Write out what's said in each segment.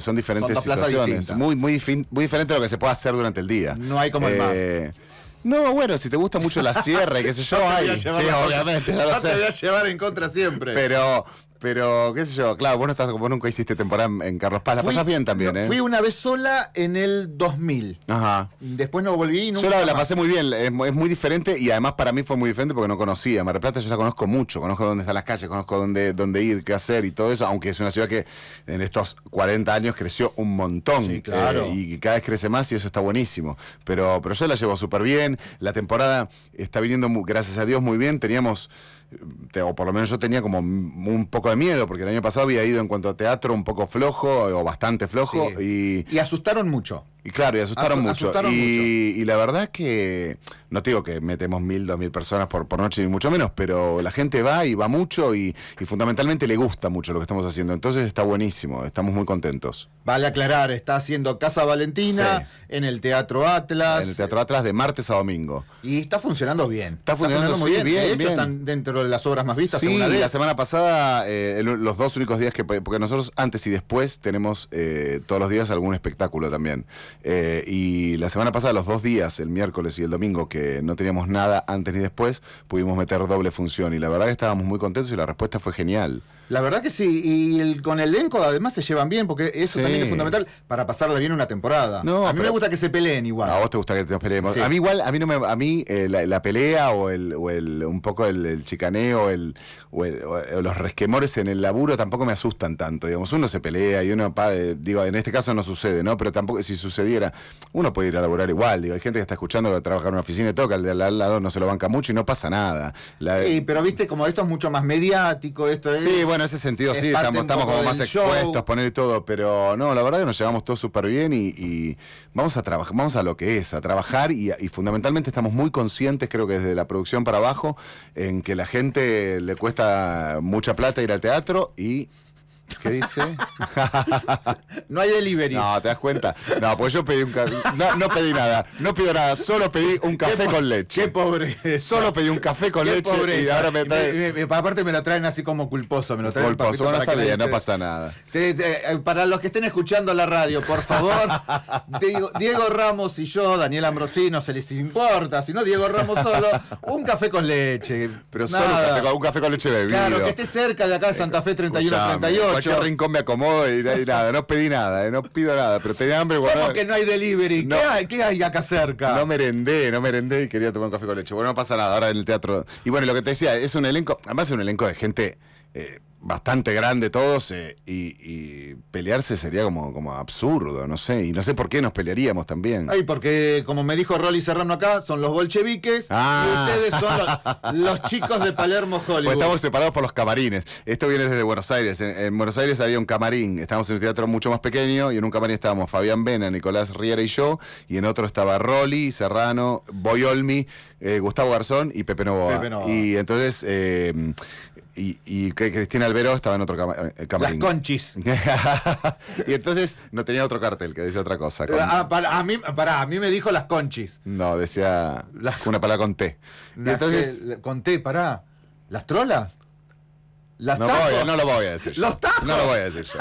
Son diferentes situaciones. Muy, muy, muy diferente a lo que se puede hacer durante el día. No hay como el eh, no, bueno, si te gusta mucho la sierra y qué sé yo, hay. Sí, obviamente. No, te voy a llevar en contra siempre. Pero, pero, qué sé yo, claro, vos, estás, vos nunca hiciste temporada en Carlos Paz. La pasás bien también, ¿eh? Fui una vez sola en el 2000. Ajá. Después no volví. Nunca yo la, pasé muy bien. Es, muy diferente y además para mí fue muy diferente porque no conocía. Mar Plata yo la conozco mucho. Conozco dónde están las calles, conozco dónde, dónde ir, qué hacer y todo eso. Aunque es una ciudad que en estos 40 años creció un montón. Sí, claro. Eh, y cada vez crece más y eso está buenísimo. Pero, pero yo la llevo súper bien. La temporada está viniendo, gracias a Dios, muy bien. Teníamos o por lo menos yo tenía como un poco de miedo, porque el año pasado había ido en cuanto a teatro un poco flojo o bastante flojo. Y, asustaron mucho. Y claro, y asustaron, mucho. y, mucho. y la verdad que no te digo que metemos mil, dos mil personas por, noche, ni mucho menos, pero la gente va y va mucho y, fundamentalmente le gusta mucho lo que estamos haciendo. Entonces está buenísimo, estamos muy contentos. Vale aclarar, está haciendo Casa Valentina en el Teatro Atlas. En el Teatro Atlas de martes a domingo. Y está funcionando bien. Está funcionando, muy bien, están dentro de las obras más vistas. Sí, la semana pasada, eh, los dos únicos días que. Porque nosotros antes y después tenemos eh, todos los días algún espectáculo también. Eh, y la semana pasada, los dos días, el miércoles y el domingo, que no teníamos nada antes ni después, pudimos meter doble función y la verdad que estábamos muy contentos y la respuesta fue genial. La verdad que sí, y el, con el elenco además se llevan bien, porque eso también es fundamental para pasarla bien una temporada. a mí me gusta que se peleen igual. A vos te gusta que te peleemos. A mí igual, a mí no a mí eh, la, pelea o el, un poco el, chicaneo el, o, los resquemores en el laburo tampoco me asustan tanto. Digamos, uno se pelea y uno, eh, digo, en este caso no sucede, ¿no? Pero tampoco, si sucediera, uno puede ir a laburar igual. Digo, hay gente que está escuchando que trabaja en una oficina y toca, al lado no se lo banca mucho y no pasa nada. pero viste, como esto es mucho más mediático, esto es. bueno, bueno, en ese sentido sí, estamos, como más expuestos, a poner todo, pero no, la verdad que nos llevamos todos súper bien y, vamos a trabajar, vamos a lo que es, a trabajar y, y, fundamentalmente estamos muy conscientes, creo que desde la producción para abajo, en que la gente le cuesta mucha plata ir al teatro y ¿Qué dice? no hay delivery. No, te das cuenta. No, pues yo pedí un café. No, pedí nada. No pido nada. Solo pedí un café con leche. Qué pobre. Solo pedí un café con qué leche y ahora me traen. aparte me lo traen así como culposo. culposo. no pasa nada. Eh, para los que estén escuchando la radio, por favor, Diego, Ramos y yo, Daniel Ambrosino, se les importa. Si no, Diego Ramos solo, un café con leche. Pero solo un café, con leche bebido. Claro, que esté cerca de acá de Santa Fe 31 yo rincón me acomodo y, nada, no pedí nada, eh, no pido nada, pero tenía hambre. ¿Cómo que no hay delivery? ¿Qué, hay, acá cerca? No merendé, no merendé y quería tomar un café con leche. Bueno, no pasa nada, ahora en el teatro. Y bueno, lo que te decía, es un elenco, además es un elenco de gente... Eh, bastante grande todos eh, y, pelearse sería como, como absurdo, no sé. Y no sé por qué nos pelearíamos también. Ay, porque como me dijo Rolly Serrano acá, son los bolcheviques y ah. ustedes son los, chicos de Palermo Hollywood. Pues estamos separados por los camarines. Esto viene desde Buenos Aires. En, Buenos Aires había un camarín. Estábamos en un teatro mucho más pequeño y en un camarín estábamos Fabián Vena, Nicolás Riera y yo. Y en otro estaba Rolly, Serrano, Boyolmi, eh, Gustavo Garzón y Pepe Novoa. Y entonces eh, y, y Cristina Albero estaba en otro eh, camarín. Las conchis. y entonces no tenía otro cartel que decía otra cosa. Eh, ah, a, mí, me dijo las conchis. No, decía una palabra con T. entonces... con T, pará. ¿Las trolas? ¿Las no, no lo voy a decir. ¿Los tajos? No lo voy a decir yo.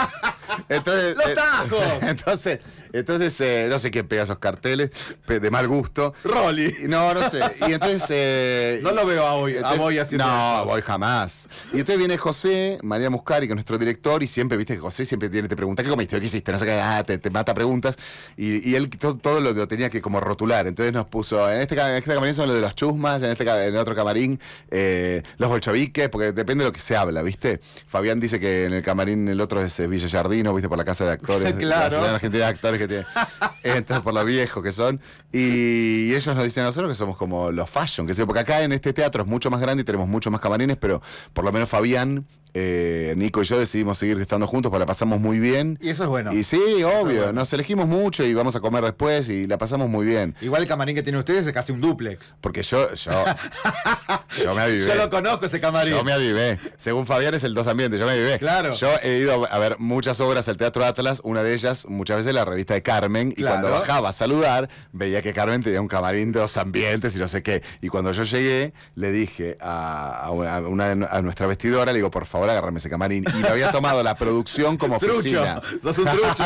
¡Los tajos! entonces eh, Entonces, eh, no sé quién pega esos carteles, de mal gusto. Rolly. No, no sé. Y entonces. Eh, no lo veo a hoy, a voy No, voy jamás. Y entonces viene José, María Muscari, que es nuestro director, y siempre, viste que José siempre tiene, te pregunta, ¿qué comiste? ¿Qué hiciste? No sé qué, ah, te, mata preguntas. Y, él todo, lo, tenía que como rotular. Entonces nos puso, en este, este camarín son los de los chusmas, en este en otro camarín, eh, los bolcheviques, porque depende de lo que se habla, ¿viste? Fabián dice que en el camarín el otro es Villa Jardino, ¿viste? Por la casa de actores. claro. La de actores por lo viejo que son. Y, ellos nos dicen a nosotros que somos como los fashion, que sé porque acá en este teatro es mucho más grande y tenemos muchos más camarines, pero por lo menos Fabián eh, Nico y yo decidimos seguir estando juntos porque la pasamos muy bien. Y eso es bueno. Y sí, obvio, nos elegimos mucho y vamos a comer después y la pasamos muy bien. Igual el camarín que tiene ustedes es casi un duplex. Porque yo, yo, yo me avivé. Yo lo conozco ese camarín. Yo me avivé. Según Fabián es el dos ambientes, yo me avivé. Claro. Yo he ido a ver muchas obras al Teatro Atlas, una de ellas muchas veces la revista de Carmen, y cuando bajaba a saludar, veía que Carmen tenía un camarín de dos ambientes y no sé qué. Y cuando yo llegué, le dije a, a, a nuestra vestidora, le digo, por favor, favor, agarrame ese camarín. Y lo había tomado la producción como trucho, Sos un trucho.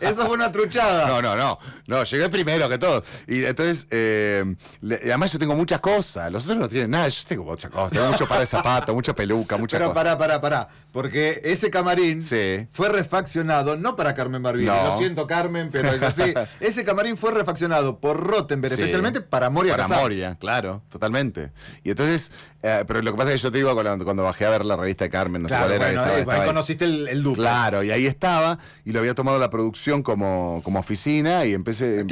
Eso es una truchada. No, no, no. No, llegué primero que todo. Y entonces, eh, además yo tengo muchas cosas. Los otros no tienen nada. Yo tengo muchas cosas. Tengo mucho par de zapatos, mucha peluca, muchas cosas. Pero pará, pará, pará. Porque ese camarín fue refaccionado, no para Carmen Barbieri. Lo siento, Carmen, pero es así. ese camarín fue refaccionado por Rottenberg, especialmente para Moria Para Moria, claro, totalmente. Y entonces, eh, pero lo que pasa es que yo te digo cuando, cuando bajé a ver la revista de ahí conociste el, Claro, y ahí estaba, y lo había tomado la producción como, como oficina, y empecé.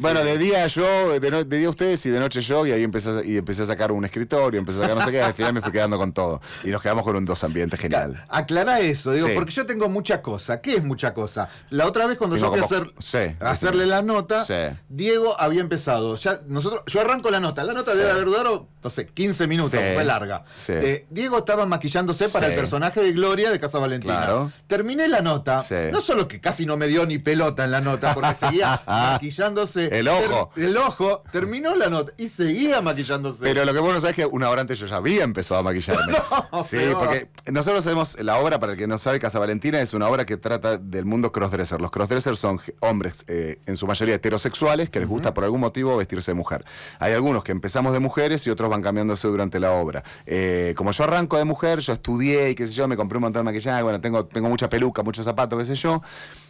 bueno, de día yo, de, día ustedes y de noche yo, y ahí empecé, y empecé a sacar un escritorio, empecé a sacar no sé qué, al final me fui quedando con todo. Y nos quedamos con un dos ambientes genial. aclara eso, digo, porque yo tengo mucha cosa. ¿Qué es mucha cosa? La otra vez cuando yo fui a, hacer, hacerle la nota, Diego había empezado. Ya, nosotros, yo arranco la nota, la nota debe haber durado, no sé, 15 minutos, fue larga. Eh, Diego estaba maquillándose para el personaje de Gloria de Casa Valentina. Terminé la nota. No solo que casi no me dio ni pelota en la nota, porque seguía maquillándose. El ojo. el ojo. Terminó la nota y seguía maquillándose. Pero lo que vos no sabés es que una hora antes yo ya había empezado a maquillarme. sí, porque nosotros sabemos la obra, para el que no sabe, Casa Valentina es una obra que trata del mundo crossdresser. Los crossdressers son hombres, eh, en su mayoría heterosexuales, que les gusta por algún motivo vestirse de mujer. Hay algunos que empezamos de mujeres y otros van cambiándose durante la obra. Eh, como yo arranco de mujer, yo estuve estudié y qué sé yo, me compré un montón de maquillaje, bueno, tengo, tengo mucha peluca, muchos zapatos, qué sé yo.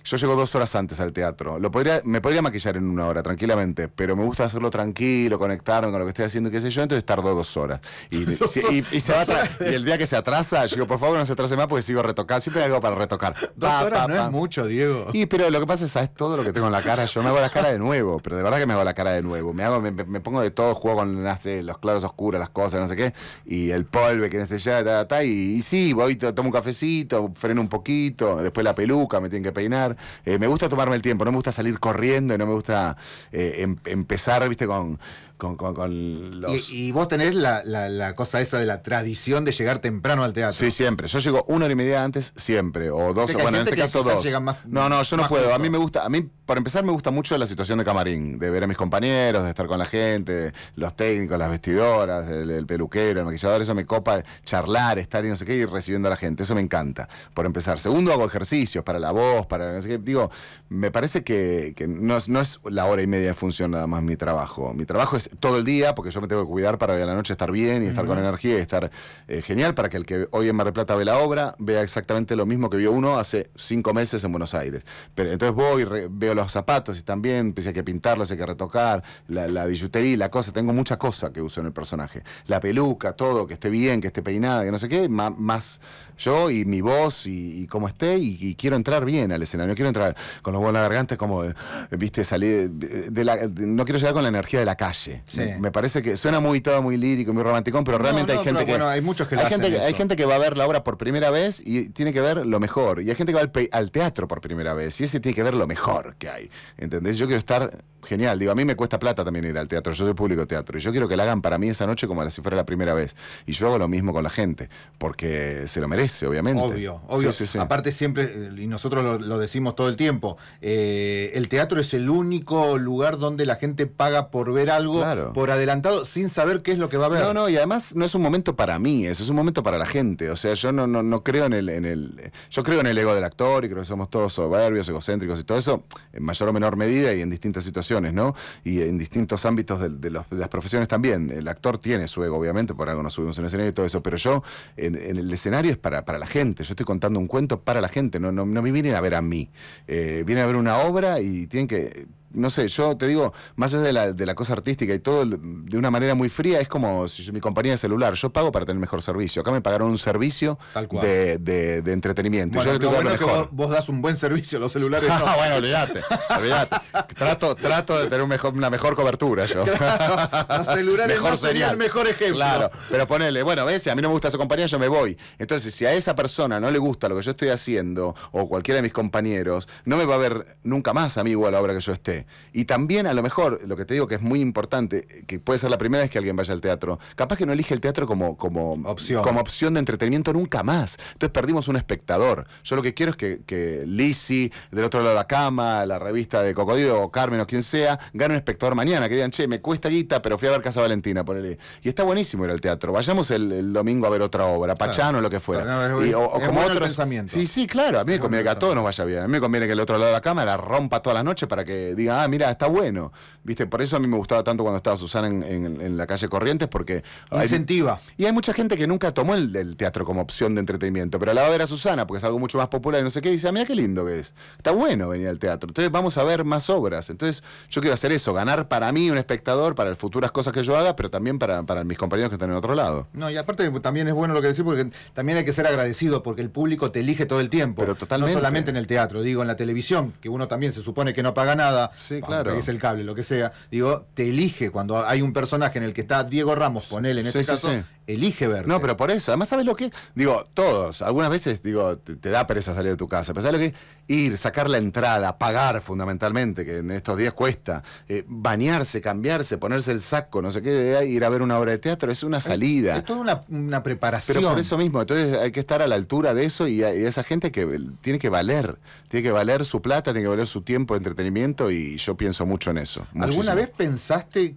Yo llego dos horas antes al teatro. Lo podría, me podría maquillar en una hora, tranquilamente, pero me gusta hacerlo tranquilo, conectarme con lo que estoy haciendo, qué sé yo, entonces tardo dos horas. Y, el día que se atrasa, yo digo, por favor, no se atrase más porque sigo retocando. Siempre hago algo para retocar. Dos horas no es mucho, Diego. Y pero lo que pasa es, sabes todo lo que tengo en la cara. Yo me hago la cara de nuevo, pero de verdad que me hago la cara de nuevo. Me hago, me, pongo de todo, juego con los claros oscuros, las cosas, no sé qué, y el polvo, que no sé ya, y, y sí, voy, tomo un cafecito, freno un poquito, después la peluca, me tienen que peinar. Eh, me gusta tomarme el tiempo, no me gusta salir corriendo y no me gusta eh, em, empezar, viste, con con, Y, vos tenés la, la, cosa esa de la tradición de llegar temprano al teatro. Sí, siempre. Yo llego una hora y media antes, siempre. O dos, bueno, en este caso dos. no, no, yo no puedo. A mí me gusta, a mí, para empezar, me gusta mucho la situación de camarín, de ver a mis compañeros, de estar con la gente, los técnicos, las vestidoras, el, peluquero, el maquillador, eso me copa charlar, estar y no sé qué, y recibiendo a la gente. Eso me encanta, por empezar. Segundo, hago ejercicios para la voz, para no sé qué. Digo, me parece que, que no, no es la hora y media de función nada más mi trabajo. Mi trabajo es todo el día, porque yo me tengo que cuidar para a la noche estar bien y estar con energía y estar eh, genial, para que el que hoy en Mar del Plata ve la obra vea exactamente lo mismo que vio uno hace cinco meses en Buenos Aires. Pero entonces voy, veo los zapatos y también, pues, hay que pintarlos, hay que retocar, la, la billutería, la cosa, tengo mucha cosa que uso en el personaje. La peluca, todo, que esté bien, que esté peinada, que no sé qué, más yo y mi voz y, cómo esté, y, quiero entrar bien al escenario, No quiero entrar con los la garganta como, eh, viste, salir de, la, no quiero llegar con la energía de la calle. Me, parece que suena muy todo muy lírico, muy romántico pero realmente hay gente que... Bueno, hay muchos que gente, Hay gente que va a ver la obra por primera vez y tiene que ver lo mejor, y hay gente que va al, al teatro por primera vez, y ese tiene que ver lo mejor que hay, ¿entendés? Yo quiero estar genial. Digo, a mí me cuesta plata también ir al teatro. Yo soy público de teatro. Y yo quiero que la hagan para mí esa noche como si fuera la primera vez. Y yo hago lo mismo con la gente, porque se lo merece, obviamente. Obvio, obvio. Aparte, siempre, eh, y nosotros lo, decimos todo el tiempo, eh, el teatro es el único lugar donde la gente paga por ver algo por adelantado sin saber qué es lo que va a ver. No, no, y además no es un momento para mí, eso es un momento para la gente. O sea, yo no, no, creo en el, en el. Yo creo en el ego del actor y creo que somos todos soberbios, egocéntricos y todo eso, en mayor o menor medida y en distintas situaciones ¿no? Y en distintos ámbitos de, las profesiones también. El actor tiene su ego, obviamente, por algo nos subimos en el escenario y todo eso, pero yo en, el escenario es para, la gente. Yo estoy contando un cuento para la gente, no, no, me vienen a ver a mí. Eh, vienen a ver una obra y tienen que no sé, yo te digo, más allá de la, de la, cosa artística y todo, de una manera muy fría, es como si mi compañía de celular, yo pago para tener mejor servicio. Acá me pagaron un servicio De, de, entretenimiento. Bueno, lo Que vos, das un buen servicio los celulares. Ah, bueno, olvídate, olvídate. trato, trato de tener mejor, una mejor cobertura yo. los celulares mejor el mejor ejemplo. Claro, pero ponele, bueno, a a mí no me gusta esa compañía, yo me voy. Entonces, si a esa persona no le gusta lo que yo estoy haciendo, o cualquiera de mis compañeros, no me va a ver nunca más amigo a la hora que yo esté. Y también, a lo mejor, lo que te digo que es muy importante, que puede ser la primera vez que alguien vaya al teatro, capaz que no elige el teatro como, como, opción. como opción de entretenimiento nunca más. Entonces perdimos un espectador. Yo lo que quiero es que, que Lizzie, del otro lado de la cama, la revista de Cocodrilo, o Carmen o quien sea, gane un espectador mañana, que digan, che, me cuesta guita, pero fui a ver Casa Valentina, ponele. Y está buenísimo ir al teatro. Vayamos el, domingo a ver otra obra, Pachano, o lo que fuera. o, como otros. Sí, sí, claro. A mí me conviene que a todos nos vaya bien. A mí me conviene que el otro lado de la cama la rompa toda la noche para que digan, ah, mira, está bueno. Viste, por eso a mí me gustaba tanto cuando estaba Susana en, la calle Corrientes, porque. Incentiva. y hay mucha gente que nunca tomó el, teatro como opción de entretenimiento, pero al lado a Susana, porque es algo mucho más popular y no sé qué, dice, ah, mira qué lindo que es. Está bueno venir al teatro. Entonces vamos a ver más obras. Entonces yo quiero hacer eso, ganar para mí un espectador, para futuras cosas que yo haga, pero también para, para mis compañeros que están en otro lado. No, y aparte también es bueno lo que decís, porque también hay que ser agradecido, porque el público te elige todo el tiempo. Pero totalmente. No solamente en el teatro, digo, en la televisión, que uno también se supone que no paga nada, Sí, claro. es el cable, lo que sea. Digo, te elige cuando hay un personaje en el que está Diego Ramos, él en sí, este caso, elige ver. No, pero por eso, además, ¿sabes lo que? Digo, todos, algunas veces, digo, te, da pereza salir de tu casa, pero ¿sabes lo que? Ir, sacar la entrada, pagar fundamentalmente, que en estos días cuesta, eh, bañarse, cambiarse, ponerse el saco, no sé qué, eh, ir a ver una obra de teatro, es una salida. Es, toda una, preparación. Pero por eso mismo, entonces hay que estar a la altura de eso y, esa gente que tiene que valer, tiene que valer su plata, tiene que valer su tiempo de entretenimiento y yo pienso mucho en eso. ¿Alguna vez pensaste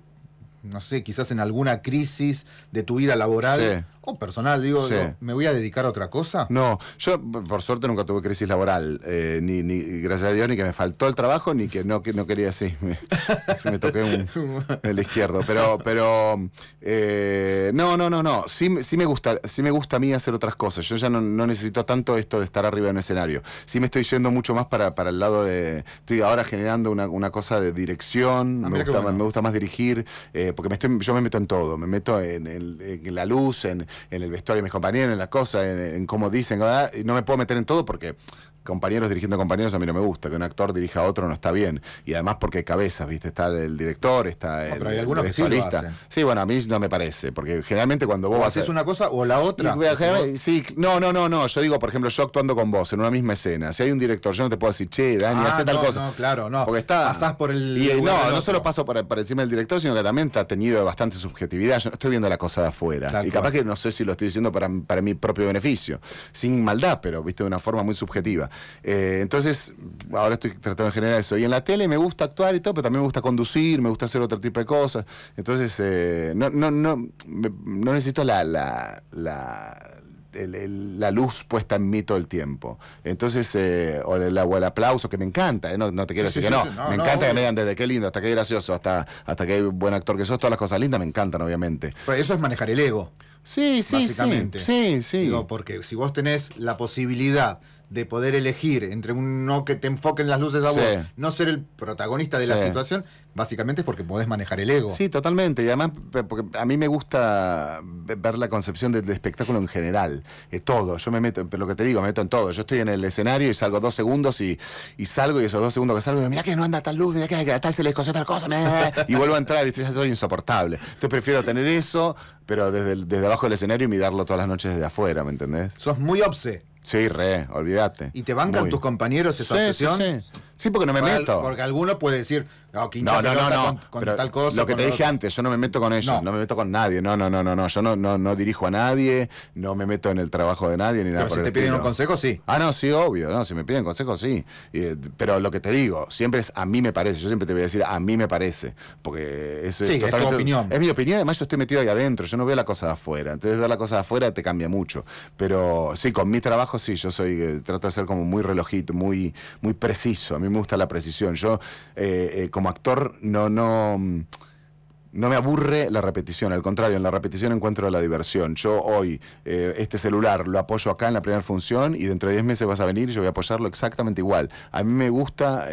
no sé, quizás en alguna crisis de tu vida laboral o personal, digo, ¿me voy a dedicar a otra cosa? No, yo por suerte nunca tuve crisis laboral, eh, ni, ni gracias a Dios, ni que me faltó el trabajo, ni que no, no quería así, me, toqué un, el izquierdo, pero, pero eh, no, no, no, no, sí, sí, me gusta, sí me gusta a mí hacer otras cosas, yo ya no, necesito tanto esto de estar arriba en un escenario, sí me estoy yendo mucho más para, para el lado de, estoy ahora generando una, cosa de dirección, ah, me, gusta, más dirigir, eh, porque me estoy, yo me meto en todo, me meto en la luz, en en el vestuario de mis compañeros, en las cosas, en, cómo dicen, no me puedo meter en todo porque compañeros dirigiendo compañeros a mí no me gusta, que un actor dirija a otro no está bien. Y además porque hay cabezas, ¿viste? Está el director, está el, algunos sí, bueno, a mí no me parece, porque generalmente cuando vos... haces una cosa o la otra. Sí, no, no, no, no. Yo digo, por ejemplo, yo actuando con vos en una misma escena, si hay un director, yo no te puedo decir, che, Dani, ah, hace tal cosa. No, claro, no. Porque Pasás por el... Eh, no, no solo paso por, encima del director, sino que también está tenido bastante subjetividad. Yo no estoy viendo la cosa de afuera. y capaz que no sé si lo estoy diciendo para, para mi propio beneficio. Sin maldad, pero, viste, de una forma muy subjetiva. Eh, entonces, ahora estoy tratando de generar eso. Y en la tele me gusta actuar y todo, pero también me gusta conducir, me gusta hacer otro tipo de cosas. Entonces, eh, no, no, no, necesito la, luz puesta en mí todo el tiempo. Entonces, eh, o, el, el, aplauso, que me encanta, no, te quiero decir que no. me encanta que me digan desde qué lindo, hasta qué gracioso, hasta, hasta qué buen actor que sos, todas las cosas lindas me encantan, obviamente. eso es manejar el ego. Sí, sí, básicamente. sí. Sí, porque si vos tenés la posibilidad de poder elegir entre uno que te enfoque en las luces a vos, no ser el protagonista de la situación, básicamente es porque podés manejar el ego. Sí, totalmente. Y además, porque a mí me gusta ver la concepción del espectáculo en general. Es eh, todo. Yo me meto, lo que te digo, me meto en todo. Yo estoy en el escenario y salgo dos segundos y, salgo y esos dos segundos que salgo, digo, mirá que no anda tal luz, mirá que tal se le tal cosa, y vuelvo a entrar y ya soy insoportable. Entonces prefiero tener eso, pero desde, desde abajo del escenario y mirarlo todas las noches desde afuera, ¿me entendés? Sos muy obse. Sí, re, olvídate. ¿Y te bancan tus compañeros esa sí, Sí, sí. Sí, porque no me meto. Porque alguno puede decir, no, no, no, no, con, tal cosa. Lo que te dije antes, yo no me meto con ellos, no. me meto con nadie. No, no, no, no, no. Yo no, no, no dirijo a nadie, no me meto en el trabajo de nadie ni nada. Pero si te piden un consejo, sí. Ah, no, sí, obvio. No, si me piden consejo, sí. Eh, pero lo que te digo, siempre es a mí me parece. Yo siempre te voy a decir a mí me parece. Porque eso sí, es, tu opinión. Es mi opinión, además yo estoy metido ahí adentro, yo no veo la cosa de afuera. Entonces ver la cosa de afuera te cambia mucho. Pero sí, con mi trabajo sí, yo soy, eh, trato de ser como muy relojito, muy, muy preciso. A mí me gusta la precisión. Yo, eh, eh, como actor, no, no, mm, no me aburre la repetición. Al contrario, en la repetición encuentro la diversión. Yo hoy, eh, este celular, lo apoyo acá en la primera función y dentro de 10 meses vas a venir y yo voy a apoyarlo exactamente igual. A mí me gusta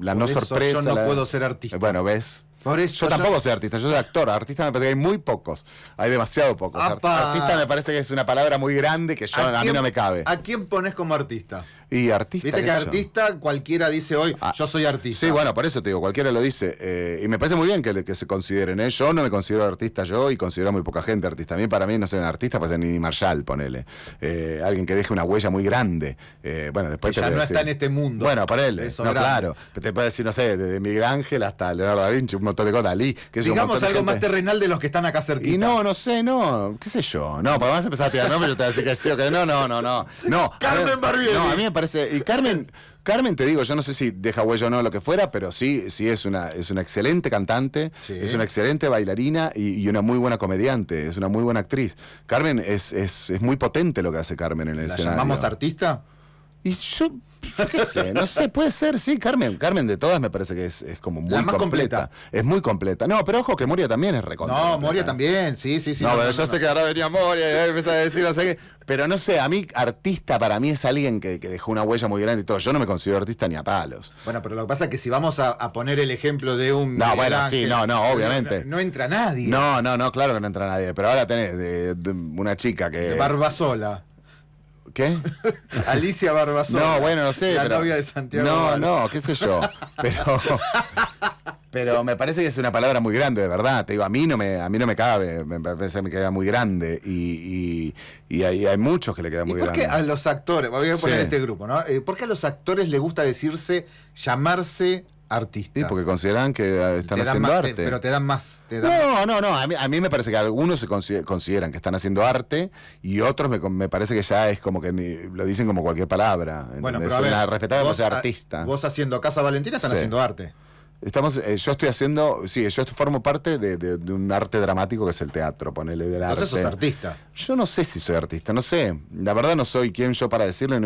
la no sorpresa. Yo no puedo ser artista. Bueno, ¿ves? Por eso, yo tampoco soy artista, yo soy actor. Artista me parece que hay muy pocos. Hay demasiado pocos. Artista me parece que es una palabra muy grande que ¿A, a, mí no me cabe. ¿A quién pones como artista? Y artista. Viste que artista cualquiera dice hoy, ah, yo soy artista. Sí, bueno, por eso te digo, cualquiera lo dice. Eh, y me parece muy bien que, se consideren. ¿eh? Yo no me considero artista yo y considero muy poca gente artista. A mí para mí no ser un artista, ser ni Marshall, ponele. Eh, alguien que deje una huella muy grande. Eh, bueno, después que ya no está en este mundo. Bueno, para él. Eso claro. Te puede decir, no sé, desde Miguel Ángel hasta Leonardo da Vinci, un montón de cosas. Dalí. Digamos algo más terrenal de los que están acá cerca Y no, no sé, no. ¿Qué sé yo? No, porque más a empezar a tirar nombres yo te voy que no, no, no, no. No. Carmen Barbieri. No, a mí me y Carmen, Carmen, te digo, yo no sé si deja huella o no lo que fuera, pero sí, sí es una, es una excelente cantante, es una excelente bailarina y, una muy buena comediante, es una muy buena actriz. Carmen es, es, muy potente lo que hace Carmen en el escenario. ¿La llamamos artista? Y yo no sé, puede ser, sí, Carmen. Carmen de todas me parece que es, como muy La más completa. Es muy completa. No, pero ojo que Moria también es recontra. No, Moria también, sí, sí, sí. No, pero no, yo sé que ahora venía Moria y empezó a decir, no sé qué. Pero no sé, a mí artista para mí es alguien que, dejó una huella muy grande y todo. Yo no me considero artista ni a palos. Bueno, pero lo que pasa es que si vamos a, poner el ejemplo de un... No, bueno, sí, no, no, obviamente. No, entra nadie. No, no, no, claro que no entra nadie. Pero ahora tenés una chica que... De Barbasola. ¿Qué? Alicia Barbazón. No, bueno, no sé. La novia de Santiago. No, no, qué sé yo. Pero. Pero me parece que es una palabra muy grande, de verdad. Te digo, a mí no me, a mí no me cabe, me parece que me queda muy grande. Y, y, y hay, hay, muchos que le quedan muy grande. ¿Por qué a los actores, voy a poner este grupo, ¿no? Eh, ¿Por qué a los actores les gusta decirse, llamarse artista. porque consideran que ah, están haciendo arte. pero te dan más. no, no, no. A mí, me parece que algunos se consideran que están haciendo arte y otros me, me parece que ya es como que lo dicen como cualquier palabra. Bueno, pero respetable vos, artista. Vos haciendo Casa Valentina están haciendo arte. Estamos, eh, yo estoy haciendo, sí, yo formo parte de, un arte dramático que es el teatro, ponele del arte. sos artista. Yo no sé si soy artista, no sé. La verdad no soy quien yo para decirle, yo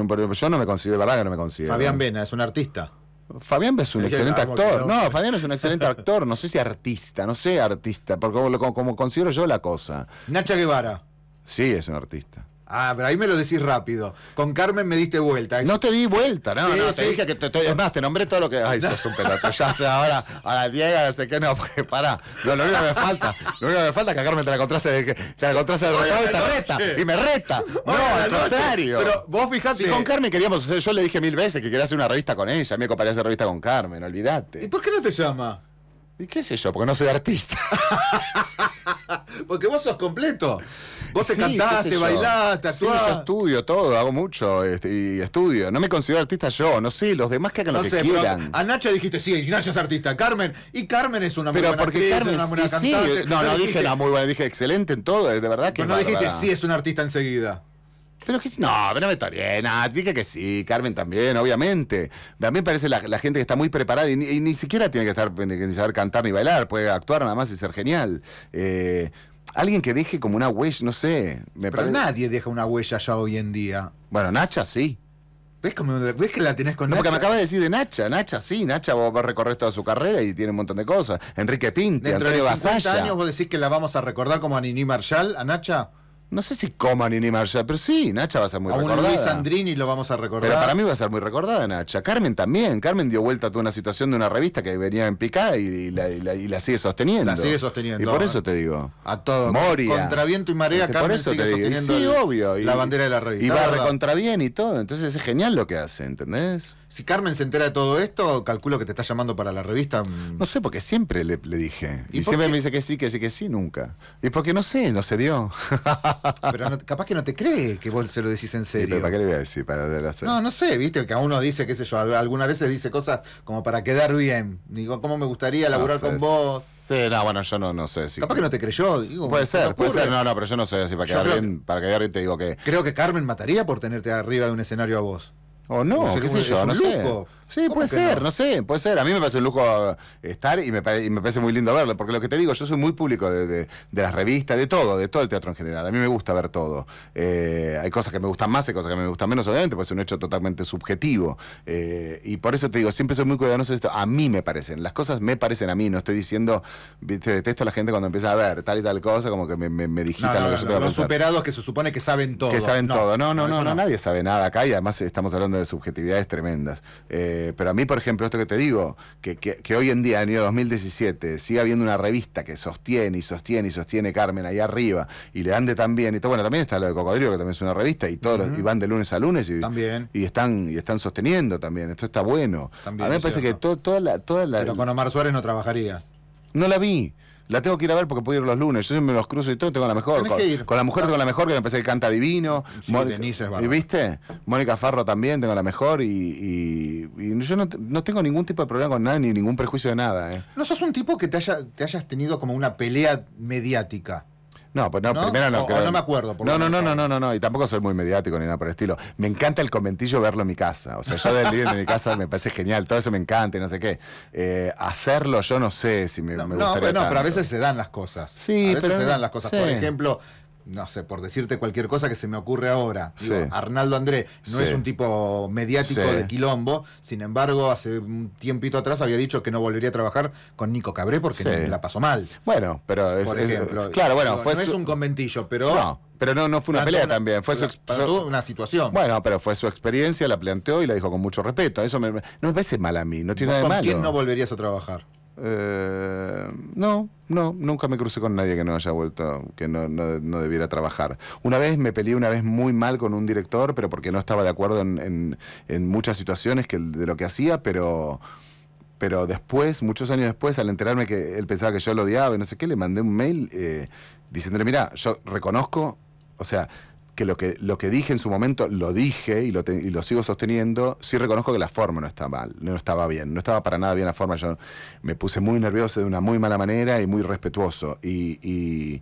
no me considero, de verdad que no me considero. Fabián Vena es un artista. Fabián es un excelente actor. No, Fabián es un excelente actor. No sé si artista, no sé artista, porque como, como, considero yo la cosa. Nacha Guevara. Sí, es un artista. Ah, pero ahí me lo decís rápido. Con Carmen me diste vuelta. No te di vuelta, no, no, te dije que te, es más, te nombré todo lo que. Ay, sos un pelotón, Ya sé, ahora, ahora Diego, no sé qué, no, porque pará. lo único que me falta, lo único que me falta es que a Carmen te la encontrase, que te la encontrase y te reta. Y me reta. no, al contrario. Pero vos fijate. Si con Carmen queríamos hacer, yo le dije mil veces que quería hacer una revista con ella, me comparía hacer revista con Carmen, olvídate. ¿Y por qué no te llama? ¿Y qué sé yo? Porque no soy artista. porque vos sos completo. Vos te cantaste, bailaste, actuaste. Sí, yo estudio todo, hago mucho este, y estudio. No me considero artista yo, no sé, los demás que hagan lo que quieran. A Nacha dijiste, sí, Nacha es artista. Carmen, y Carmen es una muy pero porque Carmen, es una buena cantante. no, no, dije la muy buena, dije excelente en todo, de verdad que. Pero no dijiste, sí, es un artista enseguida. Pero que no, pero no me bien, ah, dije que sí, Carmen también, obviamente. A mí me parece la, gente que está muy preparada y, ni siquiera tiene que estar saber cantar ni bailar, puede actuar nada más y ser genial. Eh, Alguien que deje como una huella, no sé. Me Pero nadie deja una huella ya hoy en día. Bueno, Nacha sí. ¿Ves, que la tenés con no, Nacha? Porque me acabas de decir de Nacha. Nacha, sí. Nacha va a recorrer toda su carrera y tiene un montón de cosas. Enrique Pinto, Dentro de 50 años vos decís que la vamos a recordar como a Nini Marshall, a Nacha? No sé si coma ni marcha pero sí, Nacha va a ser muy a recordada. Luis Andrini lo vamos a recordar. Pero para mí va a ser muy recordada, Nacha. Carmen también. Carmen dio vuelta a toda una situación de una revista que venía en picada y, la, sigue sosteniendo. La sigue sosteniendo. Y por eso te digo. A todo. Moria. Contra y marea, este, Carmen por eso sigue sosteniendo sí, obvio. la bandera de la revista. Y va recontra bien y todo. Entonces es genial lo que hace, ¿entendés? Si Carmen se entera de todo esto, calculo que te está llamando para la revista. Mm. No sé, porque siempre le, dije. Y, siempre me dice que sí, que sí, que sí, nunca. Y porque no sé, no se dio. pero capaz que no te cree que vos se lo decís en serio. pero ¿para qué le voy a decir? Para No, no sé, viste, que a uno dice, qué sé yo, algunas veces dice cosas como para quedar bien. Digo, ¿cómo me gustaría laburar con vos? Sí, no, bueno, yo no, no sé. Si capaz que no te creyó. puede ser, puede ser. No, no, pero yo no sé. para quedar que... para quedar bien te digo que... Creo que Carmen mataría por tenerte arriba de un escenario a vos oh no, qué sé yo, es Sí, puede ser, no? sé, puede ser. A mí me parece un lujo estar y me, parece muy lindo verlo, porque lo que te digo, yo soy muy público de, las revistas, de todo, de todo el teatro en general. A mí me gusta ver todo. Eh, hay cosas que me gustan más, y cosas que me gustan menos, obviamente, pues es un hecho totalmente subjetivo. Eh, y por eso te digo, siempre soy muy cuidadoso de esto. A mí me parecen, las cosas me parecen a mí, no estoy diciendo, te detesto a la gente cuando empieza a ver tal y tal cosa, como que me, digitan lo que yo tengo Los superados que se supone que saben todo. Que saben todo. No, no, no, no, nadie sabe nada acá y además estamos hablando de subjetividades tremendas. Eh, pero a mí, por ejemplo, esto que te digo, que, hoy en día, en el año 2017, sigue habiendo una revista que sostiene y sostiene y sostiene Carmen ahí arriba, y le ande también, y bueno, también está lo de Cocodrilo, que también es una revista, y todos y van de lunes a lunes y, también. y están y están sosteniendo también. Esto está bueno. a mí me parece que toda la, toda la. Pero con Omar Suárez no trabajarías. No la vi. La tengo que ir a ver porque puedo ir los lunes. Yo me los cruzo y todo, tengo la mejor. Con, la mujer tengo la mejor, que me parece que canta divino. Sí, ¿Viste? Mónica Farro también tengo la mejor y, yo no, no, tengo ningún tipo de problema con nada ni ningún prejuicio de nada. Eh. No sos un tipo que te, haya, te hayas tenido como una pelea mediática. No, pues no, primero no. no me acuerdo. no, no, no, no, no, no, y tampoco soy muy mediático ni nada por el estilo. Me encanta el conventillo verlo en mi casa. O sea, yo del living de mi casa me parece genial, todo eso me encanta y no sé qué. Eh, hacerlo yo no sé si me, gustaría. pero, no, pero a veces se dan las cosas. Sí, a veces se dan las cosas. Por ejemplo, no sé, por decirte cualquier cosa que se me ocurre ahora. Arnaldo André no es un tipo mediático de quilombo, sin embargo, hace un tiempito atrás había dicho que no volvería a trabajar con Nico Cabré porque la pasó mal. Bueno, pero es, claro, bueno, no es un conventillo, pero no, pero no, no fue una pelea también, fue su, una situación. Bueno, pero fue su experiencia, la planteó y la dijo con mucho respeto. Eso no me parece mal a mí, no tiene nada malo. ¿Con quién no volverías a trabajar? Eh, no, no, nunca me crucé con nadie que no haya vuelto, que no, debiera trabajar. Una vez me peleé una vez muy mal con un director, pero porque no estaba de acuerdo en, muchas situaciones que, de lo que hacía, pero pero después, muchos años después, al enterarme que él pensaba que yo lo odiaba y no sé qué, le mandé un mail eh, diciéndole, mira, yo reconozco, o sea, que lo que, lo que dije en su momento, lo dije y lo, y lo sigo sosteniendo, sí reconozco que la forma no está mal, no estaba bien, no estaba para nada bien la forma, yo me puse muy nervioso de una muy mala manera y muy respetuoso. y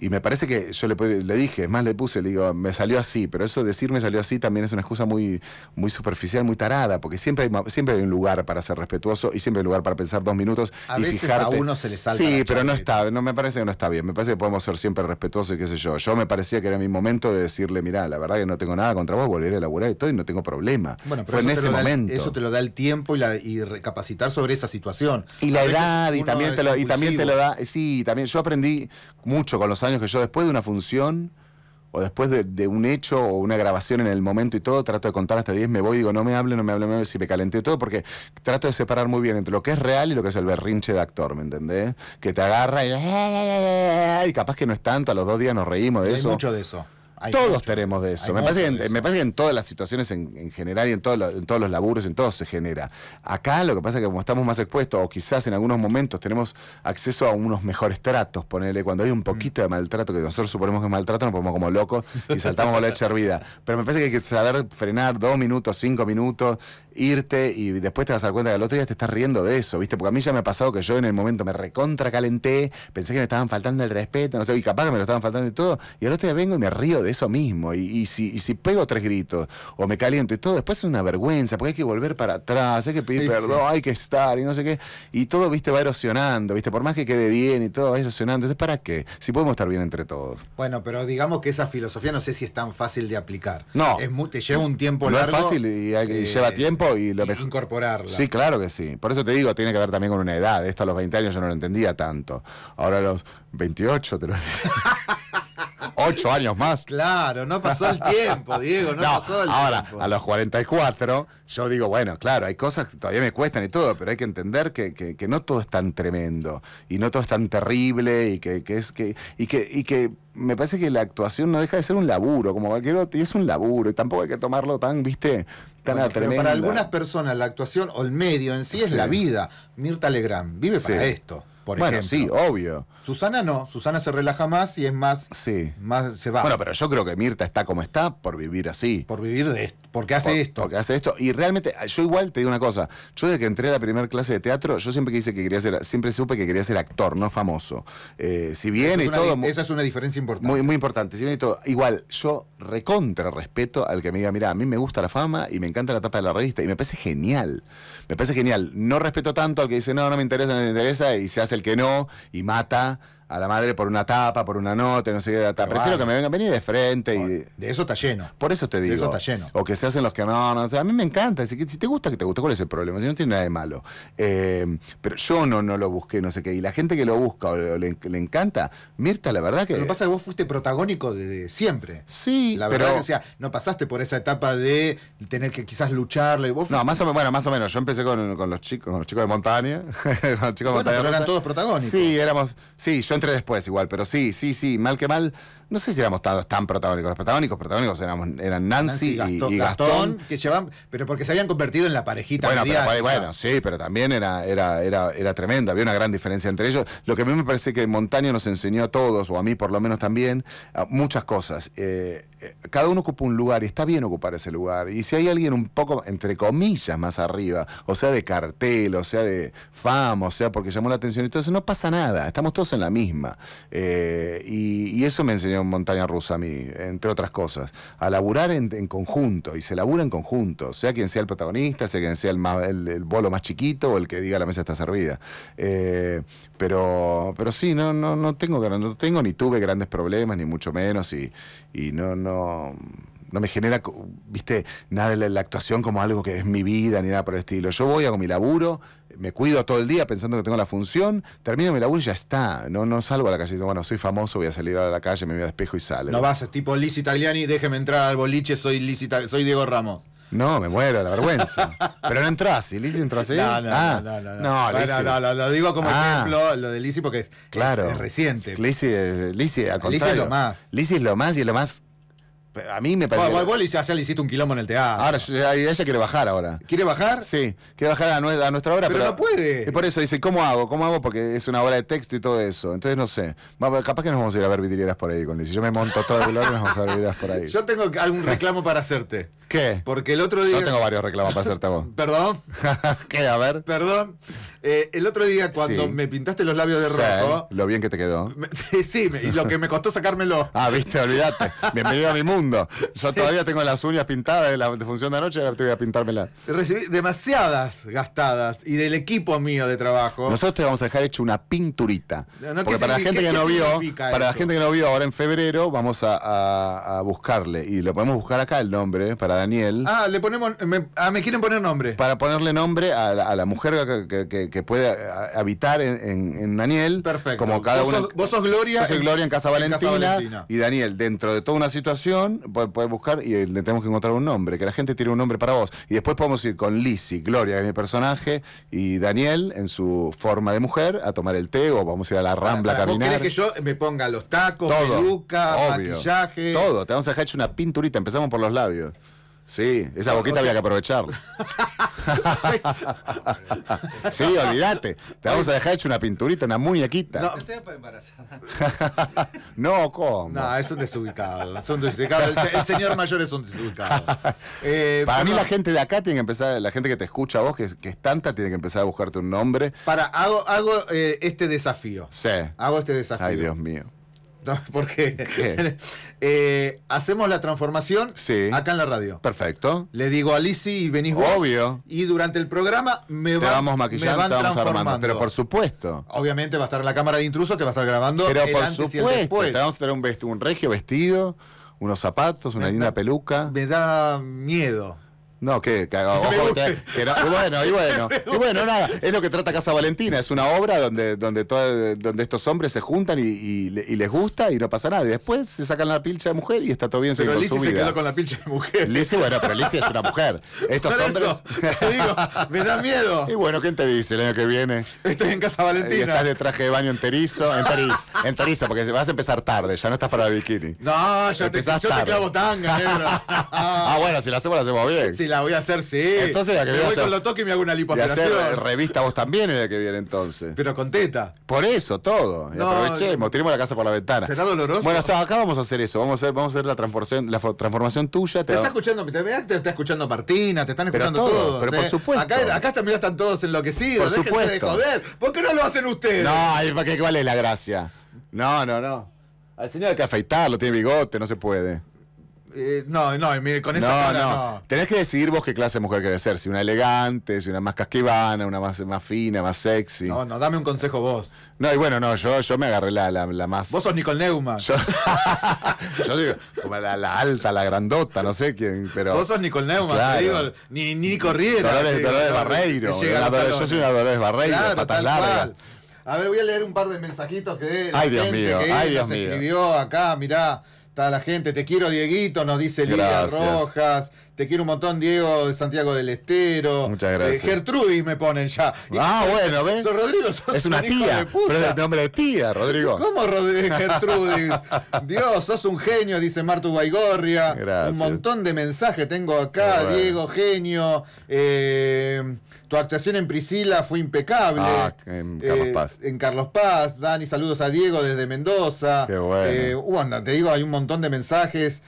y me parece que yo le, le dije, más le puse, le digo, me salió así, pero eso de decir me salió así también es una excusa muy, muy superficial, muy tarada, porque siempre hay, siempre hay un lugar para ser respetuoso y siempre hay un lugar para pensar dos minutos y fijarte. A uno se le salta. Sí, pero no está, no me parece que no está bien, me parece que podemos ser siempre respetuosos y qué sé yo. Yo me parecía que era mi momento de decirle, mira, la verdad que no tengo nada contra vos, volver a laburar y todo y no tengo problema. Bueno, pero Fue en ese momento. eso te lo da el tiempo y, la, y recapacitar sobre esa situación. Y la edad, y también, te lo, y también te lo da, sí, también yo aprendí mucho con los años que yo después de una función o después de, un hecho o una grabación en el momento y todo, trato de contar hasta 10, me voy, y digo, no me hable, no me hable, no me hable, si me calenté todo, porque trato de separar muy bien entre lo que es real y lo que es el berrinche de actor, ¿me entendés? Que te agarra y, capaz que no es tanto, a los dos días nos reímos de eso. Hay mucho de eso todos tenemos de eso. Me parece, que en todas las situaciones en, general y en, en todos los laburos, en todo se genera. Acá lo que pasa es que como estamos más expuestos, o quizás en algunos momentos tenemos acceso a unos mejores tratos, ponele, cuando hay un poquito de maltrato, que nosotros suponemos que es maltrato, nos ponemos como locos y saltamos a la echar hervida. Pero me parece que hay que saber frenar dos minutos, cinco minutos, irte y después te vas a dar cuenta que al otro día te estás riendo de eso, ¿viste? Porque a mí ya me ha pasado que yo en el momento me recontra calenté, pensé que me estaban faltando el respeto, no sé, y capaz que me lo estaban faltando y todo, y al otro día vengo y me río de eso mismo. Y, si, si, pego tres gritos o me caliento y todo, después es una vergüenza, porque hay que volver para atrás, hay que pedir perdón, hay que estar y no sé qué. Y todo, viste, va erosionando, viste, por más que quede bien y todo, va erosionando. Entonces, ¿para qué? Si podemos estar bien entre todos. Bueno, pero digamos que esa filosofía no sé si es tan fácil de aplicar. No. Es te lleva un tiempo no es fácil y, eh, lleva tiempo y lo mejor. Incorporarla. Sí, claro que sí. Por eso te digo, tiene que ver también con una edad. Esto a los 20 años yo no lo entendía tanto. Ahora a los 28 te lo digo ocho años más. Claro, no pasó el tiempo, Diego, no, pasó el tiempo. Ahora, a los 44, yo digo, bueno, claro, hay cosas que todavía me cuestan y todo, pero hay que entender que, no todo es tan tremendo y no todo es tan terrible y que, que es que. Y que, y que me parece que la actuación no deja de ser un laburo, como cualquier otro, y es un laburo, y tampoco hay que tomarlo tan, viste, tan bueno, Para algunas personas la actuación o el medio en sí, es la vida. Mirta Legrand vive para esto bueno, sí, obvio. Susana no, Susana se relaja más y es más. Sí. Más se va. Bueno, pero yo creo que Mirta está como está por vivir así. Por vivir de esto porque hace esto. Porque hace esto. Y realmente, yo igual te digo una cosa. Yo desde que entré a la primera clase de teatro, yo siempre quise que quería ser, siempre supe que quería ser actor, no famoso. Eh, si bien y todo. esa es una diferencia importante. Muy, muy importante. Si bien y todo. Igual, yo recontra respeto al que me diga, mira, a mí me gusta la fama y me encanta la tapa de la revista. Y me parece genial. Me parece genial. No respeto tanto al que dice, no, no me interesa, no me interesa, y se hace el que no, y mata a la madre por una tapa, por una nota, no sé qué. Prefiero que me vengan, venir de frente. y de... eso está lleno. Por eso te digo. De eso está lleno. O que se hacen los que no, no. O a mí me encanta. Si, te gusta, que te gusta. ¿Cuál es el problema? Si no tiene nada de malo. Eh, pero yo no, no lo busqué, no sé qué. Y la gente que lo busca o le, encanta, Mirta, la verdad que. Lo que pasa es que vos fuiste protagónico desde siempre. Sí, la verdad que o sea, no pasaste por esa etapa de tener que quizás lucharle. Vos No, más o menos, bueno, más o menos. Yo empecé con, los chicos, con los chicos de montaña. Pero eran todos protagónicos. Sí, éramos. Sí, yo entre después igual, pero sí, sí, sí, mal que mal. No sé si éramos tan, tan protagónicos. Los protagónicos, protagónicos éramos, eran Nancy, y, Gastón, Que llevan, pero porque se habían convertido en la parejita. Bueno, sí, pero también era, era, era, era tremendo. Había una gran diferencia entre ellos. Lo que a mí me parece que Montaño nos enseñó a todos, o a mí por lo menos también, ah, muchas cosas. Eh, eh, cada uno ocupa un lugar y está bien ocupar ese lugar. Y si hay alguien un poco, entre comillas, más arriba, o sea de cartel, o sea de fama, o sea porque llamó la atención Entonces no pasa nada. Estamos todos en la misma. Eh, y, eso me enseñó Montaña Rusa a mí, entre otras cosas, a laburar en, conjunto, y se labura en conjunto, sea quien sea el protagonista, sea quien sea el, el, bolo más chiquito o el que diga la mesa está servida. Eh, pero, pero sí, no, no, no, tengo, no tengo ni tuve grandes problemas, ni mucho menos, y, y no, no no me genera, viste, nada de la, actuación como algo que es mi vida ni nada por el estilo. Yo voy, hago mi laburo, me cuido todo el día pensando que tengo la función, termino mi laburo y ya está. No, no salgo a la calle digo, bueno, soy famoso, voy a salir a la calle, me miro al espejo y sale. No vas, tipo Lizzie Tagliani, déjeme entrar al boliche, soy soy Diego Ramos. No, me muero, la vergüenza. Pero no entras, y Lizzie entras ahí. No, no, no, ah. no, no. No, no, lo digo como ah. ejemplo, lo de Lizzie porque es, reciente. Lizzie, es lo más. Lizzie es lo más y es lo más a mí me parece. igual ya le hiciste un quilombo en el teatro. Ahora, ella quiere bajar ahora. ¿Quiere bajar? Sí, quiere bajar a, nuestra, hora Pero, no puede. Y por eso dice, ¿cómo hago? ¿Cómo hago? Porque es una obra de texto y todo eso. Entonces no sé. Capaz que nos vamos a ir a ver vidrieras por ahí con Liz. Yo me monto todo el lado y nos vamos a ver vidrieras por ahí. Yo tengo algún reclamo para hacerte. ¿Qué? Porque el otro día. Yo tengo varios reclamos para hacerte vos. ¿Perdón? ¿Qué? A ver. Perdón. Eh, el otro día, cuando me pintaste los labios de rojo. lo bien que te quedó. sí, y lo que me costó sacármelo. ah, viste, olvídate. Bienvenido a mi mundo. Yo todavía tengo las uñas pintadas de la función de anoche, ahora te voy a pintármela. Recibí demasiadas gastadas y del equipo mío de trabajo. Nosotros te vamos a dejar hecho una pinturita. porque para la gente que no vio, para la gente que no vio ahora en febrero, vamos a, buscarle. Y lo podemos buscar acá el nombre eh, para Daniel. Ah, le ponemos. Me, ah, me quieren poner nombre. Para ponerle nombre a la, mujer que, puede habitar en, Daniel. Perfecto. Como cada uno. vos sos Gloria. Yo soy Gloria en Casa Valentina. Y Daniel, dentro de toda una situación puedes buscar y eh, le tenemos que encontrar un nombre, que la gente tiene un nombre para vos. Y después podemos ir con Lizzie, Gloria, que es mi personaje, y Daniel, en su forma de mujer, a tomar el té o vamos a ir a la rambla caminar. que yo me ponga los tacos, todo, peluca, maquillaje? Todo, te vamos a dejar hecho una pinturita, empezamos por los labios. Sí, esa ah, boquita había que aprovecharla. sí, olvídate. Te vamos a dejar hecho una pinturita, una muñequita. No, usted para embarazada. no, ¿cómo? No, es un desubicado. Es un desubicado. El, señor mayor es un desubicado. Eh, para mí, la gente de acá tiene que empezar, la gente que te escucha a vos, que, es tanta, tiene que empezar a buscarte un nombre. Para, hago, hago eh, este desafío. Sí. Hago este desafío. Ay, Dios mío. porque eh, hacemos la transformación acá en la radio. Perfecto. Le digo a Lisi y venís vos. Obvio. Y durante el programa me te vamos maquillando, te vamos armando. Pero por supuesto. Obviamente va a estar la cámara de intruso que va a estar grabando. Pero por supuesto. Y vamos a tener un, regio vestido, unos zapatos, una linda peluca. Me da miedo. No, que, que, ojo, bueno, y bueno, y bueno, nada, es lo que trata Casa Valentina, es una obra donde, donde, donde estos hombres se juntan y, les gusta y no pasa nada. Y después se sacan la pilcha de mujer y está todo bien su se quedó con la pilcha de mujer. Lizzie, bueno, pero Lizzie es una mujer. Estos hombres. te digo, me da miedo. Y bueno, ¿quién te dice el año que viene? Estoy en Casa Valentina. Y estás de traje de baño enterizo, en terizo porque vas a empezar tarde, ya no estás para el bikini. No, yo te clavo tanga, negro. ah, bueno, si la hacemos, lo hacemos bien. Si la voy a hacer, sí. Entonces me voy, con lo toque y me hago una lipoaspiración. revista vos también la que viene entonces. Pero con teta. Por eso, todo. aprovechemos, tenemos la casa por la ventana. ¿Será doloroso? Bueno, acá vamos a hacer eso. Vamos a hacer, vamos a hacer la transformación, la transformación tuya. Te, está escuchando, te, te, está escuchando Martina, te están escuchando todos. Pero por eh. supuesto. Acá, también están todos enloquecidos. Por supuesto. de joder. ¿Por qué no lo hacen ustedes? No, ¿para qué, ¿cuál es la gracia? No, no, no. Al señor hay que afeitarlo, tiene bigote, no se puede. Eh, no, no, con esa no, cara no. Tenés que decidir vos qué clase de mujer querés ser. Si una elegante, si una más casquivana, una más, más fina, más sexy. No, no, dame un consejo vos. No, y bueno, no, yo, yo me agarré la, la, más. Vos sos Nicole Neumann. Yo, digo, como la, alta, la grandota, no sé quién, pero. Vos sos Nicole Neumann, te digo, ni, ni Nico Riera. Dolores, Dolores Barreiro. yo soy una Dolores Barreiro, patas A ver, voy a leer un par de mensajitos que de la mío, que ay, escribió acá, mirá. A la gente, te quiero Dieguito, nos dice Lía Rojas. Te quiero un montón, Diego de Santiago del Estero. Muchas eh, gracias. Gertrudis me ponen ya. Ah, bueno, ven Es una tía. De Pero el nombre de tía, Rodrigo. ¿Cómo Gertrudis? Dios, sos un genio, dice Martu Baigorria. Un montón de mensajes tengo acá, Diego, genio. Eh, tu actuación en Priscila fue impecable. Ah, en Carlos eh, Paz. En Carlos Paz. Dani, saludos a Diego desde Mendoza. Qué bueno. bueno te digo, hay un montón de mensajes.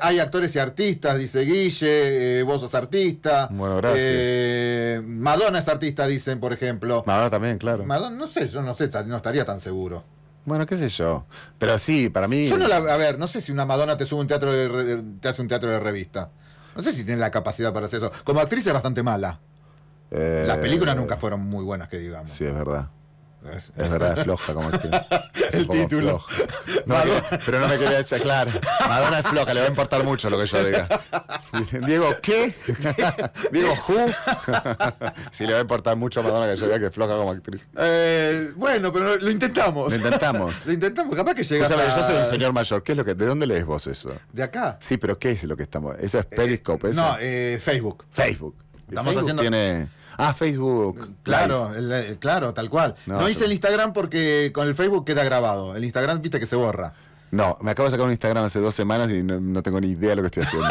hay actores y artistas, dice Guille. Eh, vos sos artista. Bueno, gracias. Eh, Madonna es artista, dicen, por ejemplo. Madonna también, claro. Madonna, no sé, yo no sé, no estaría tan seguro. Bueno, qué sé yo. Pero sí, para mí. Yo no la, a ver, no sé si una Madonna te sube un teatro te hace un teatro de revista. No sé si tiene la capacidad para hacer eso. Como actriz es bastante mala. Eh, Las películas nunca fueron muy buenas, que digamos. Sí, es verdad. Es, verdad, es floja como el, es el título. pero no me quería echar claro. Madonna es floja, le va a importar mucho lo que yo diga. Diego, ¿qué? Diego, ¿who? sí, le va a importar mucho a Madonna que yo diga que es floja como actriz. Eh, bueno, pero lo intentamos. Lo intentamos. lo intentamos, capaz que llegas pues a... Yo soy un señor mayor, ¿qué es lo que... ¿De dónde lees vos eso? ¿De acá? Sí, pero ¿qué es lo que estamos...? ¿Eso es eh, Periscope? no, eh, Facebook. Facebook. Estamos haciendo... tiene... Ah, Facebook. Eh, claro, claro, tal cual. No, hice el Instagram porque con el Facebook queda grabado. El Instagram, viste que se borra. No, me acabo de sacar un Instagram hace dos semanas y no, tengo ni idea de lo que estoy haciendo.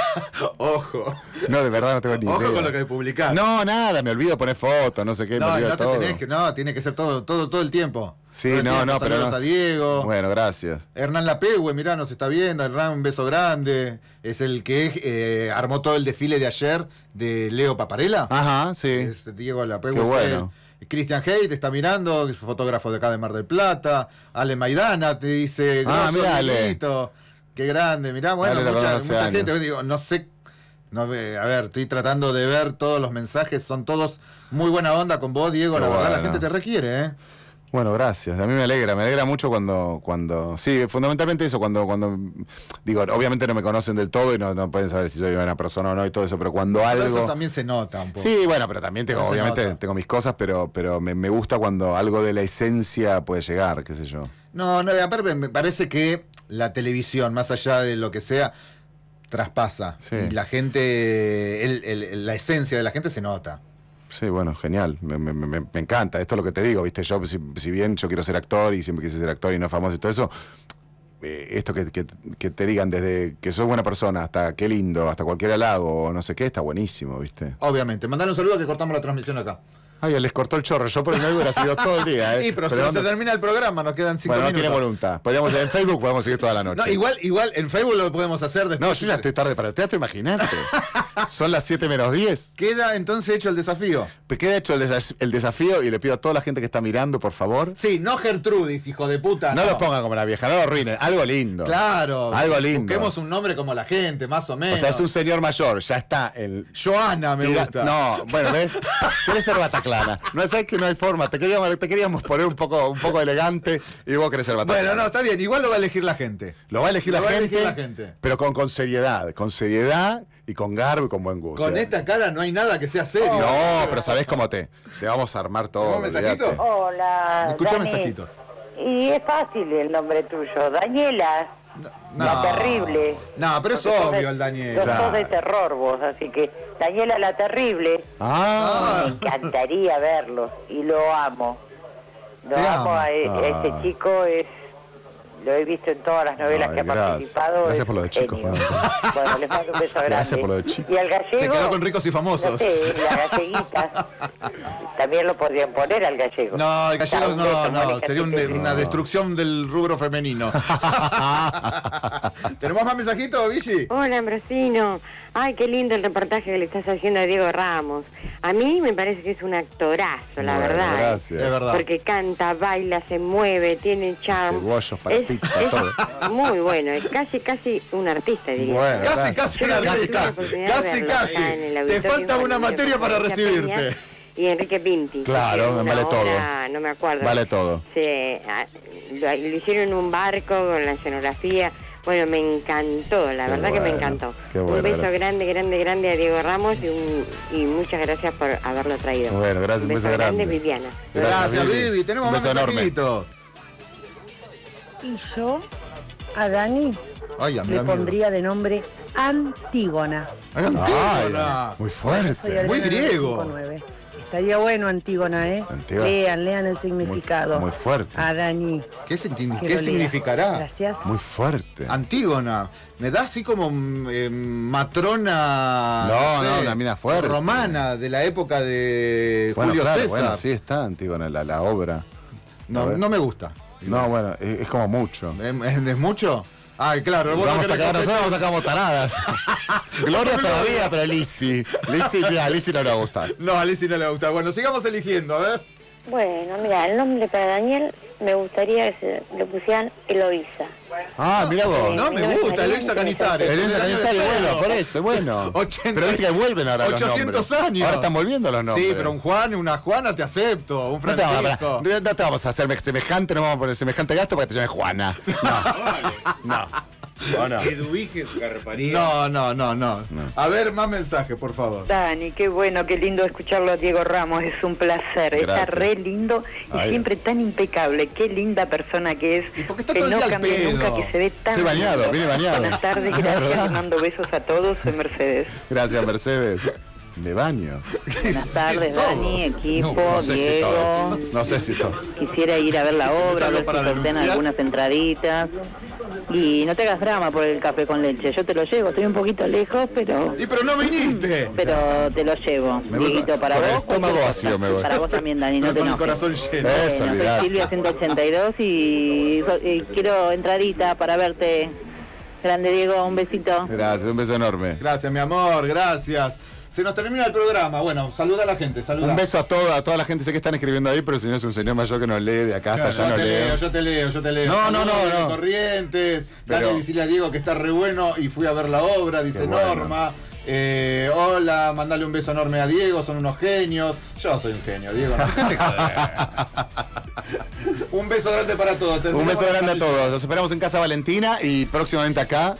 Ojo. No, de verdad no tengo ni idea. Ojo con lo que publicás. No, nada, me olvido poner fotos, no sé qué, no, me olvido no todo. no, tiene que ser todo, todo, todo el tiempo. Sí, no, no, pero. a Diego. Bueno, gracias. Hernán Lapegue, mirá, nos está viendo. Hernán, un beso grande. Es el que eh, armó todo el desfile de ayer de Leo Paparela. Ajá, sí. Diego Lapegue. Qué bueno. Christian te está mirando, es fotógrafo de acá de Mar del Plata. Ale Maidana te dice, ah, mira, qué grande, mirá, bueno, mucha, mucha gente, no sé, no, eh, a ver, estoy tratando de ver todos los mensajes, son todos muy buena onda con vos, Diego, la verdad la gente te requiere, ¿eh? Bueno, gracias. A mí me alegra, me alegra mucho cuando, cuando, sí, fundamentalmente eso, cuando, cuando, digo, obviamente no me conocen del todo y no, pueden saber si soy buena persona o no y todo eso, pero cuando algo. Eso también se nota. Un poco. Sí, bueno, pero también tengo, obviamente tengo mis cosas, pero, pero me, gusta cuando algo de la esencia puede llegar, qué sé yo. No, no, aparte me parece que la televisión, más allá de lo que sea, traspasa. Y la gente, el, el, la esencia de la gente se nota. Sí, bueno, genial. Me, encanta. Esto es lo que te digo, ¿viste? Yo, si, bien yo quiero ser actor y siempre quise ser actor y no famoso y todo eso, eh, esto que, te digan desde que sos buena persona hasta qué lindo, hasta cualquier halago, no sé qué, está buenísimo, ¿viste? Obviamente. Mandale un saludo que cortamos la transmisión acá. Ay, les cortó el chorro. Yo por el hubiera sido todo el día. ¿eh? pero, se termina el programa, nos quedan cinco minutos. Bueno, no tiene voluntad. Podríamos, en Facebook podemos seguir toda la noche. No, igual, igual en Facebook lo podemos hacer después. No, yo ya estoy tarde para el teatro, imagínate. Son las 7 menos 10. Queda entonces hecho el desafío. Pues queda hecho el, desafío y le pido a toda la gente que está mirando, por favor. Sí, no Gertrudis, hijo de puta. No, los pongan como la vieja, no lo arruinen. Algo lindo. Claro. Algo lindo. Busquemos un nombre como la gente, más o menos. O sea, es un señor mayor, ya está el. Joana me gusta. No, bueno, ¿ves? Puede ser no sabes que no hay forma. Te queríamos, te queríamos poner un poco, un poco elegante y vos querés ser batalla. Bueno, no, está bien. Igual lo va a elegir la gente. Lo va a elegir, la, gente, Pero con, con seriedad. Con seriedad y con garbo y con buen gusto. Con esta cara no hay nada que sea serio. No, pero sabés cómo te. Te vamos a armar todo. mensajito? Hola. Escucha mensajitos. Y es fácil el nombre tuyo, Daniela la terrible. No, pero es obvio el Daniela. sos de terror vos, así que Daniela la terrible. Ah. Me encantaría verlo y lo amo. Lo amo, a, e- este ah. chico, es lo he visto en todas las novelas que ha participado. Gracias por lo de chicos, Bueno, les un beso grande. Gracias por lo de chicos. Y al gallego. Se quedó con ricos y famosos. Sí, la galleguita. También lo podrían poner al gallego. No, el gallego no, no, sería una destrucción del rubro femenino. ¿Tenemos más mensajitos, Vichy? Hola, Ambrosino. Ay, qué lindo el reportaje que le estás haciendo a Diego Ramos. A mí me parece que es un actorazo, la verdad. ¿eh? Gracias. Es verdad. Porque canta, baila, se mueve, tiene charm. Muy bueno, es casi, casi un artista, diría. casi, casi un artista. Casi, casi. Te falta una materia para recibirte. Y Enrique Pinti Claro, vale todo. No me acuerdo. Vale todo. Se, lo, hicieron en un barco con la escenografía. Bueno, me encantó, la verdad que me encantó. un beso grande, grande, grande a Diego Ramos y, muchas gracias por haberlo traído. Bueno, gracias, un beso, grande. Viviana. Gracias, Vivi. Tenemos un beso más Enorme. Y yo a Dani le pondría de nombre Antígona. Antígona. muy fuerte, muy griego. Estaría bueno Antígona, ¿eh? Lean, lean el significado. Muy, fuerte. A Dani. ¿Qué, significará? Gracias. Muy fuerte. Antígona. Me da así como mm, eh, matrona. No, no, Romana, de la época de Julio César. Bueno, sí está Antígona, la, la obra. No, no me gusta. No, bueno, es, como mucho. ¿Es, es mucho? Ay, claro, vamos a sacar, nosotros vamos a sacar Gloria todavía, pero Lizzy. Lizzy, ya a no le gustar. No, a Lizzy no le gusta. Bueno, sigamos eligiendo, a ver. Bueno, mira, el nombre para Daniel me gustaría que se le pusieran Eloisa. Ah, mira vos. No, me gusta, Eloisa Canizares. Eloisa Canizares, bueno, por eso, bueno. pero es que vuelven ahora 800 años. Ahora están volviendo los nombres. Sí, pero un Juan, una Juana te acepto, un Francisco. No te, vamos, no te vamos a hacer semejante, no vamos a poner semejante gasto para que te llames Juana. No, no. No, no, no, no, A ver, más mensaje, por favor. Dani, qué bueno, qué lindo escucharlo a Diego Ramos, es un placer. Está re lindo y siempre tan impecable. Qué linda persona que es. que no cambia nunca, que se ve tan. bañado, lindo. bañado. Buenas tardes, gracias. mando besos a todos. Soy Mercedes. Gracias, Mercedes. De baño. Buenas tardes, Dani, equipo, sé Diego. Si no sé si Quisiera ir a ver la obra, a ver si algunas entraditas. Y no te hagas drama por el café con leche. Yo te lo llevo, estoy un poquito lejos, pero. Y pero no viniste. Pero te lo llevo, para vos. me Para vos también, Dani, no, no te con el corazón lleno. Eso, soy Silvia 182 y, y quiero entradita para verte. Grande Diego, un besito. Gracias, un beso enorme. Gracias, mi amor, gracias. Se nos termina el programa. Bueno, saluda a la gente. Saluda. Un beso a toda, a toda la gente. Sé que están escribiendo ahí, pero el señor es un señor mayor que nos lee de acá hasta allá. Yo no te leo. yo te leo, yo te leo. No, no, no. no, Corrientes. Pero... Dale, decirle a Diego que está re bueno y fui a ver la obra, dice Norma. Eh, hola, mandale un beso enorme a Diego, son unos genios. Yo soy un genio, Diego. un beso grande para todos. un beso grande a todos. Nos esperamos en Casa Valentina y próximamente acá.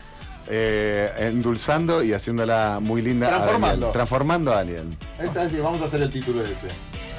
Eh, endulzando y haciéndola muy linda. Transformando. A transformando Daniel. vamos a hacer el título ese.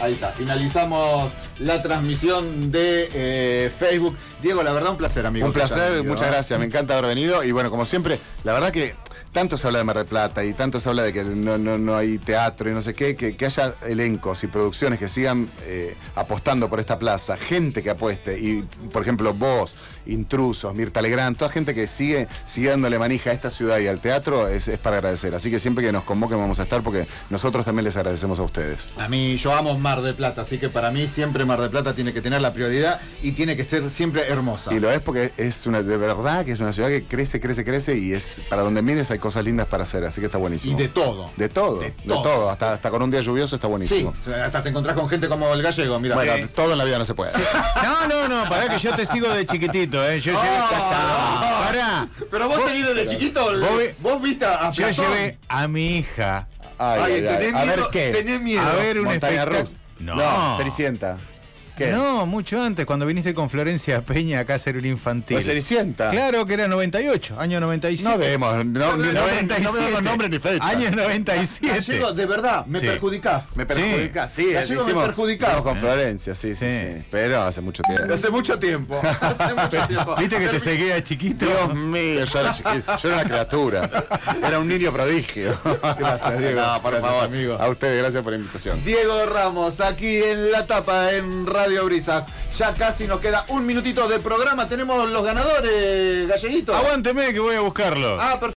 Ahí está, finalizamos la transmisión de eh, Facebook. Diego, la verdad, un placer, amigo. Un placer, muchas gracias, me encanta haber venido. Y bueno, como siempre, la verdad que tanto se habla de Mar del Plata y tanto se habla de que no, hay teatro y no sé qué, que, haya elencos y producciones que sigan eh, apostando por esta plaza, gente que apueste, y por ejemplo vos, Intrusos, Mirta Legrand, toda gente que sigue, Siguiéndole manija a esta ciudad y al teatro es, es, para agradecer. Así que siempre que nos convoquen vamos a estar porque nosotros también les agradecemos a ustedes. A mí, yo amo Mar del Plata, así que para mí siempre Mar del Plata tiene que tener la prioridad y tiene que ser siempre hermosa. Y lo es porque es una, de verdad que es una ciudad que crece, crece, crece y es para donde mires hay cosas lindas para hacer, así que está buenísimo. Y de todo. De todo, de, todo. Hasta, hasta con un día lluvioso está buenísimo. hasta te encontrás con gente como el gallego, mira. todo en la vida no se puede. No, no, no, Para que yo te sigo de chiquitito, eh. Yo oh. casado. Pero vos, vos de chiquito, vos, viste a Yo llevé a mi hija. Ay, miedo, a ver qué. Tenés miedo. A ver un espectáculo. No. no. No, mucho antes, cuando viniste con Florencia Peña acá a hacer un infantil. Pues claro que era 98, año 97. No debemos, no, ni, 97. nombre ni fecha. Año 97. de verdad, me perjudicás. Me perjudicás, sí. con Florencia, sí, sí, Pero hace mucho tiempo. Hace mucho tiempo. mucho tiempo. ¿Viste que te seguía chiquito? Dios mío, yo era chiquito. Yo era una criatura. Era un niño prodigio. Gracias, Diego. No, por favor. A ustedes, gracias por la invitación. Diego Ramos, aquí en La Tapa, en Radio Radio Brisas. Ya casi nos queda un minutito de programa. Tenemos los ganadores, galleguitos. Aguánteme que voy a buscarlo. Ah, perfecto.